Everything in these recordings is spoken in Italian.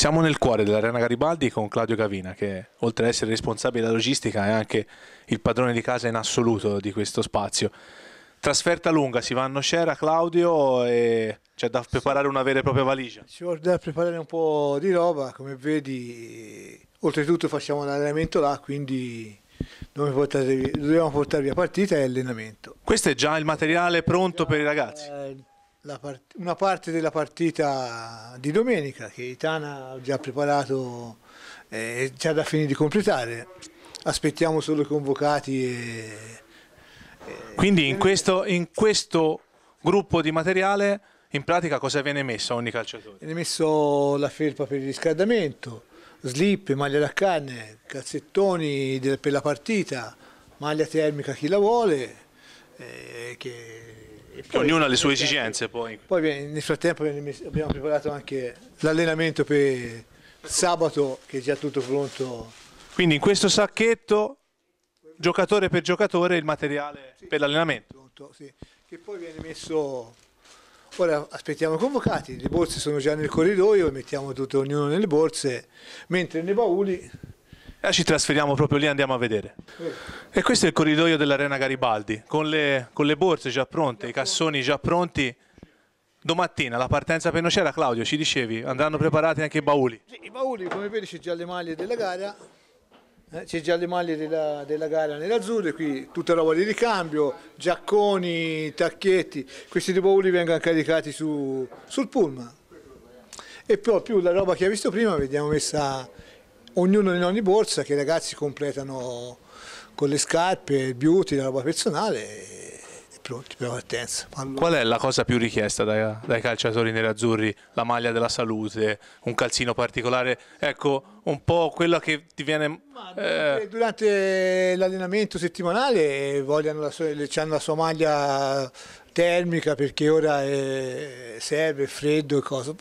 Siamo nel cuore dell'Arena Garibaldi con Claudio Gavina che oltre ad essere responsabile della logistica è anche il padrone di casa in assoluto di questo spazio. Trasferta lunga, si va a Nocera Claudio e c'è da preparare una vera e propria valigia. Ci vuole da preparare un po' di roba, come vedi oltretutto facciamo l'allenamento là quindi dobbiamo portare via partita e allenamento. Questo è già il materiale pronto per i ragazzi? Eh, part una parte della partita di domenica che Itana ha già preparato eh, e eh, già da finire di completare. Aspettiamo solo i convocati. E, e Quindi in questo, in questo gruppo di materiale in pratica cosa viene messo a ogni calciatore? Viene messo la felpa per il riscaldamento, slip, maglia da canne, calzettoni per la partita, maglia termica chi la vuole eh, che... poi, ognuno ha le sue eh, esigenze poi. Poi nel frattempo abbiamo preparato anche l'allenamento per sabato che è già tutto pronto. Quindi in questo sacchetto, giocatore per giocatore, il materiale sì, per l'allenamento. sì. Che poi viene messo... Ora aspettiamo i convocati, le borse sono già nel corridoio, mettiamo tutto ognuno nelle borse, mentre nei bauli e ci trasferiamo proprio lì andiamo a vedere. E questo è il corridoio dell'Arena Garibaldi, con le, con le borse già pronte, i cassoni già pronti. Domattina la partenza per Nocera, Claudio, ci dicevi, andranno preparati anche i bauli. Sì, I bauli, come vedi, c'è già le maglie della gara, eh, c'è già le maglie della, della gara nell'azzurro, qui tutta roba di ricambio, giacconi, tacchetti, questi due bauli vengono caricati su, sul pullman. E poi più la roba che hai visto prima vediamo messa ognuno in ogni borsa che i ragazzi completano con le scarpe, il beauty, la roba personale e pronti per la partenza. Allora. Qual è la cosa più richiesta dai, dai calciatori nerazzurri? La maglia della salute, un calzino particolare? Ecco, un po' quella che ti viene... Ma, eh... Durante l'allenamento settimanale la sua, hanno la sua maglia termica perché ora è, serve, è freddo e cosa.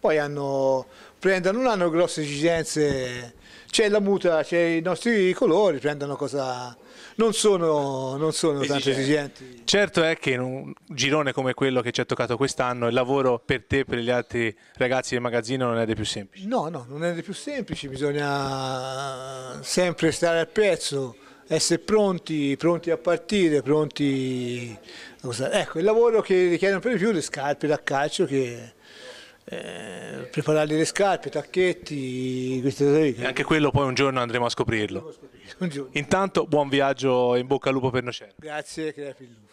Poi hanno prenda, non hanno grosse esigenze, c'è la muta, c'è i nostri colori, prendano cosa... Non sono, non sono tanto esigenti. Certo è che in un girone come quello che ci ha toccato quest'anno, il lavoro per te e per gli altri ragazzi del magazzino non è dei più semplici. No, no, non è dei più semplici, bisogna sempre stare al pezzo, essere pronti, pronti a partire, pronti... Ecco, il lavoro che richiedono per di più le scarpe da calcio che... Eh, preparargli le scarpe, i tacchetti, queste cose E anche quello poi un giorno andremo a scoprirlo. Intanto buon viaggio e in bocca al lupo per Nocera. Grazie, crepi il lupo.